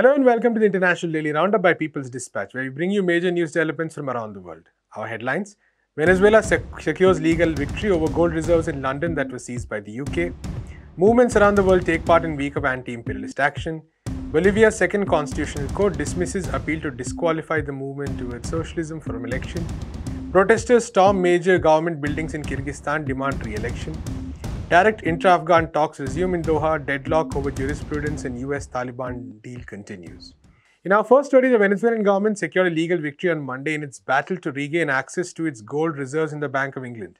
Hello and welcome to the International Daily Roundup by People's Dispatch, where we bring you major news developments from around the world. Our headlines Venezuela sec secures legal victory over gold reserves in London that were seized by the UK. Movements around the world take part in week of anti imperialist action. Bolivia's second constitutional court dismisses appeal to disqualify the movement towards socialism from election. Protesters storm major government buildings in Kyrgyzstan, demand re election. Direct intra Afghan talks resume in Doha, deadlock over jurisprudence and US Taliban deal continues. In our first story, the Venezuelan government secured a legal victory on Monday in its battle to regain access to its gold reserves in the Bank of England.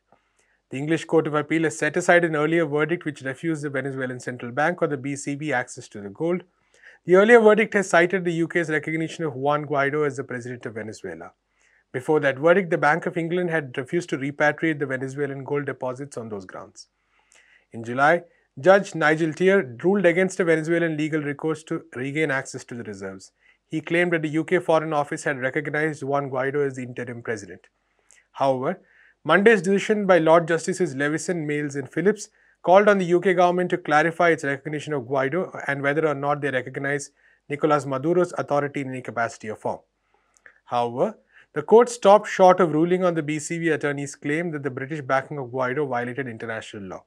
The English Court of Appeal has set aside an earlier verdict which refused the Venezuelan Central Bank or the BCB access to the gold. The earlier verdict has cited the UK's recognition of Juan Guaido as the president of Venezuela. Before that verdict, the Bank of England had refused to repatriate the Venezuelan gold deposits on those grounds. In July, Judge Nigel Tier ruled against a Venezuelan legal recourse to regain access to the reserves. He claimed that the UK Foreign Office had recognized Juan Guaido as the interim president. However, Monday's decision by Lord Justices Levison, Miles, and Phillips called on the UK government to clarify its recognition of Guaido and whether or not they recognize Nicolas Maduro's authority in any capacity or form. However, the court stopped short of ruling on the BCV attorney's claim that the British backing of Guaido violated international law.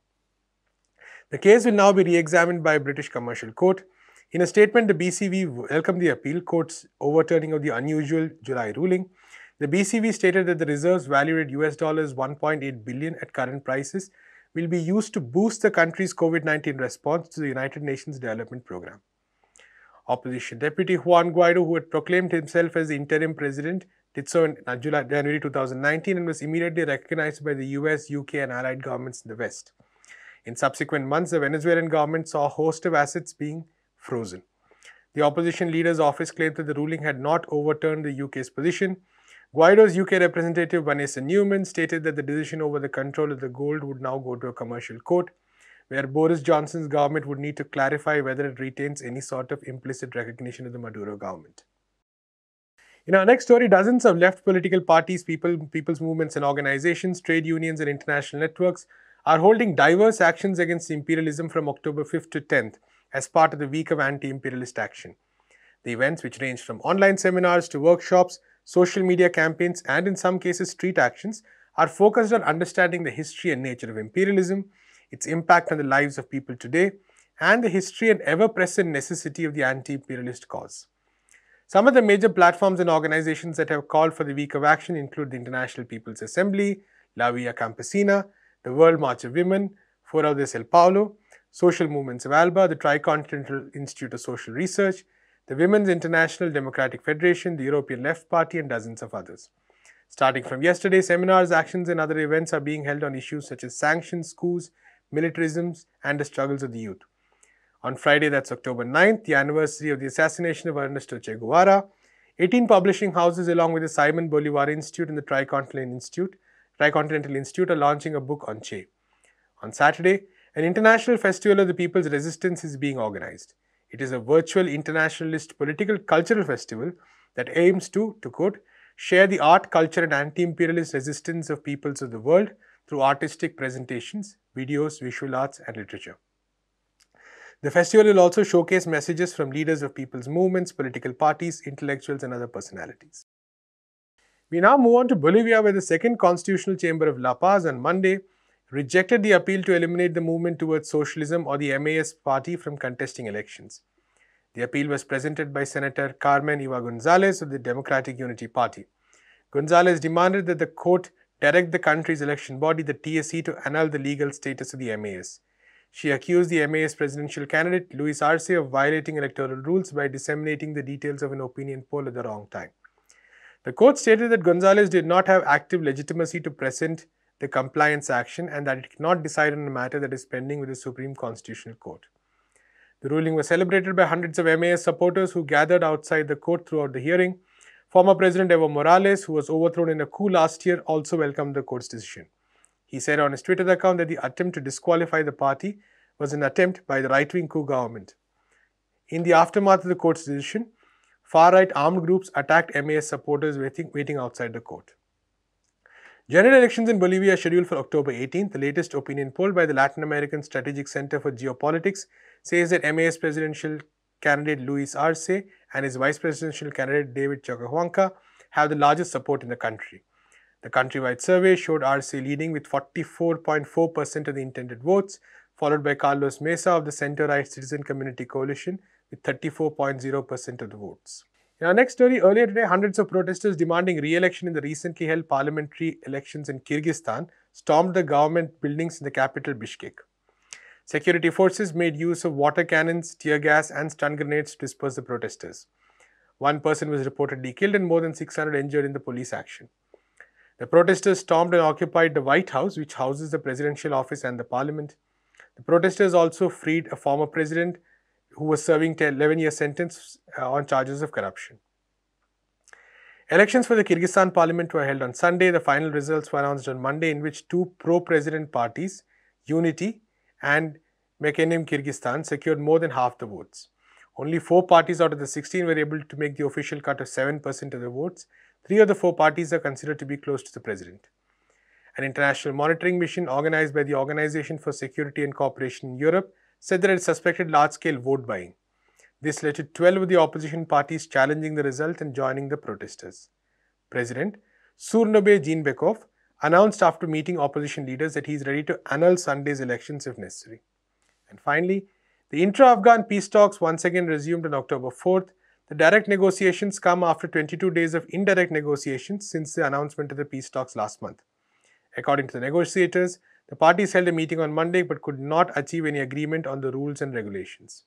The case will now be re-examined by British commercial court. In a statement, the BCV welcomed the appeal court's overturning of the unusual July ruling. The BCV stated that the reserves valued at US dollars 1.8 billion at current prices will be used to boost the country's COVID-19 response to the United Nations Development Programme. Opposition Deputy Juan Guaido, who had proclaimed himself as the interim president, did so in uh, January 2019 and was immediately recognized by the US, UK and allied governments in the West. In subsequent months, the Venezuelan government saw a host of assets being frozen. The opposition leader's office claimed that the ruling had not overturned the UK's position. Guaido's UK representative Vanessa Newman stated that the decision over the control of the gold would now go to a commercial court, where Boris Johnson's government would need to clarify whether it retains any sort of implicit recognition of the Maduro government. In our next story, dozens of left political parties, people, people's movements and organizations, trade unions and international networks are holding diverse actions against imperialism from October 5th to 10th as part of the week of anti-imperialist action. The events, which range from online seminars to workshops, social media campaigns, and in some cases street actions, are focused on understanding the history and nature of imperialism, its impact on the lives of people today, and the history and ever-present necessity of the anti-imperialist cause. Some of the major platforms and organizations that have called for the Week of Action include the International People's Assembly, La Via Campesina, the World March of Women, Fora de Sao Paulo, Social Movements of ALBA, the Tricontinental Institute of Social Research, the Women's International Democratic Federation, the European Left Party, and dozens of others. Starting from yesterday, seminars, actions, and other events are being held on issues such as sanctions, coups, militarisms, and the struggles of the youth. On Friday, that's October 9th, the anniversary of the assassination of Ernesto Che Guevara, 18 publishing houses along with the Simon Bolivar Institute and the Tricontinental Institute Tricontinental Institute are launching a book on Che. On Saturday, an international festival of the people's resistance is being organized. It is a virtual internationalist political cultural festival that aims to, to quote, share the art, culture, and anti imperialist resistance of peoples of the world through artistic presentations, videos, visual arts, and literature. The festival will also showcase messages from leaders of people's movements, political parties, intellectuals, and other personalities. We now move on to Bolivia, where the Second Constitutional Chamber of La Paz on Monday rejected the appeal to eliminate the movement towards socialism or the MAS party from contesting elections. The appeal was presented by Senator Carmen Iva Gonzalez of the Democratic Unity Party. Gonzalez demanded that the court direct the country's election body, the TSE, to annul the legal status of the MAS. She accused the MAS presidential candidate, Luis Arce, of violating electoral rules by disseminating the details of an opinion poll at the wrong time. The court stated that Gonzalez did not have active legitimacy to present the compliance action and that it cannot decide on a matter that is pending with the Supreme Constitutional Court. The ruling was celebrated by hundreds of MAS supporters who gathered outside the court throughout the hearing. Former President Evo Morales, who was overthrown in a coup last year, also welcomed the court's decision. He said on his Twitter account that the attempt to disqualify the party was an attempt by the right wing coup government. In the aftermath of the court's decision, far-right armed groups attacked MAS supporters waiting, waiting outside the court. General elections in Bolivia are scheduled for October 18. The latest opinion poll by the Latin American Strategic Center for Geopolitics says that MAS presidential candidate Luis Arce and his vice presidential candidate David Chocahuanca have the largest support in the country. The countrywide survey showed Arce leading with 44.4% of the intended votes, followed by Carlos Mesa of the center-right Citizen Community Coalition with 34.0% of the votes. In our next story, earlier today, hundreds of protesters demanding re-election in the recently held parliamentary elections in Kyrgyzstan stormed the government buildings in the capital Bishkek. Security forces made use of water cannons, tear gas and stun grenades to disperse the protesters. One person was reportedly killed and more than 600 injured in the police action. The protesters stormed and occupied the White House, which houses the presidential office and the parliament. The protesters also freed a former president who was serving 11 year sentence uh, on charges of corruption. Elections for the Kyrgyzstan parliament were held on Sunday. The final results were announced on Monday, in which two pro president parties, Unity and Mekanim Kyrgyzstan, secured more than half the votes. Only four parties out of the 16 were able to make the official cut of 7% of the votes. Three of the four parties are considered to be close to the president. An international monitoring mission organized by the Organization for Security and Cooperation in Europe said that it suspected large-scale vote buying. This led to 12 of the opposition parties challenging the result and joining the protesters. President Surnobe Jinbekov announced after meeting opposition leaders that he is ready to annul Sunday's elections if necessary. And finally, the intra-Afghan peace talks once again resumed on October 4th. The direct negotiations come after 22 days of indirect negotiations since the announcement of the peace talks last month. According to the negotiators, the parties held a meeting on Monday but could not achieve any agreement on the rules and regulations.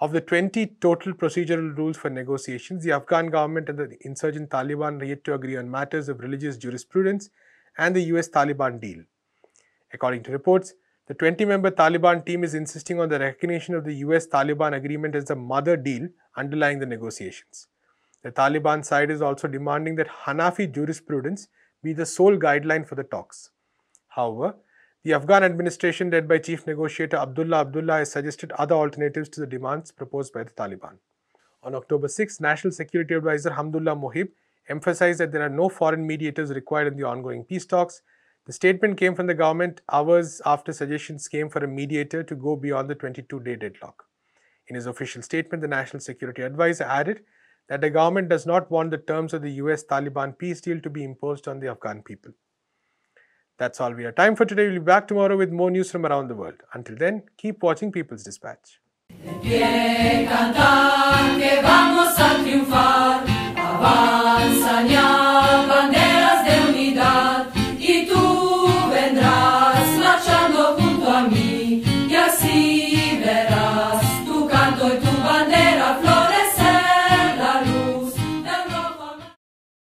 Of the 20 total procedural rules for negotiations, the Afghan government and the insurgent Taliban are yet to agree on matters of religious jurisprudence and the US Taliban deal. According to reports, the 20 member Taliban team is insisting on the recognition of the US Taliban agreement as the mother deal underlying the negotiations. The Taliban side is also demanding that Hanafi jurisprudence be the sole guideline for the talks. However, the Afghan administration, led by Chief Negotiator Abdullah Abdullah, has suggested other alternatives to the demands proposed by the Taliban. On October 6, National Security Advisor Hamdullah Mohib emphasized that there are no foreign mediators required in the ongoing peace talks. The statement came from the government hours after suggestions came for a mediator to go beyond the 22 day deadlock. In his official statement, the National Security Advisor added that the government does not want the terms of the US Taliban peace deal to be imposed on the Afghan people. That's all we have time for today. We'll be back tomorrow with more news from around the world. Until then, keep watching People's Dispatch. Cantar, que vamos a triunfar,